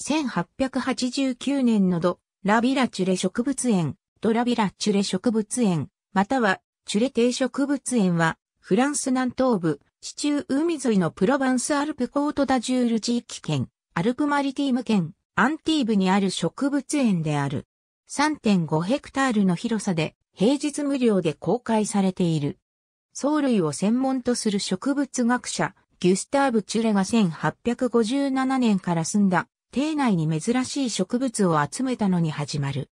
1889年のド・ラビラチュレ植物園、ドラビラチュレ植物園、またはチュレ定植物園は、フランス南東部、地中海沿いのプロバンスアルプコートダジュール地域圏、アルプマリティム圏、アンティーブにある植物園である。3.5ヘクタールの広さで、平日無料で公開されている。藻類を専門とする植物学者、ギュスターブ・チュレが1857年から住んだ邸内に珍しい植物を集めたのに始まる。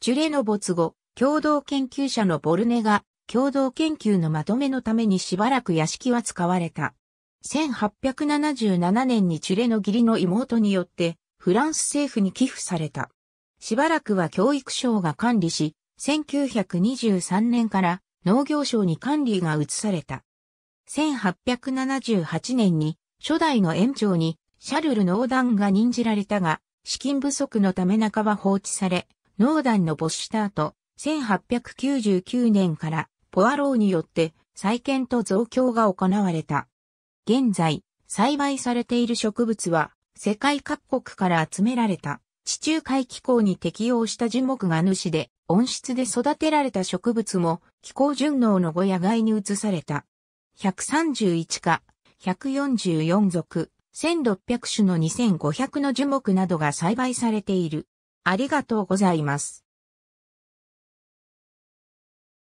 ジュレの没後、共同研究者のボルネが共同研究のまとめのためにしばらく屋敷は使われた。1877年にチュレの義理の妹によってフランス政府に寄付された。しばらくは教育省が管理し、1923年から農業省に管理が移された。1878年に初代の園長にシャルル農団が任じられたが、資金不足のため中は放置され、農団の没した後、1899年からポアローによって再建と増強が行われた。現在、栽培されている植物は、世界各国から集められた、地中海気候に適応した樹木が主で、温室で育てられた植物も、気候順応の後野外に移された。131か、144属、1600種の2500の樹木などが栽培されている。ありがとうございます。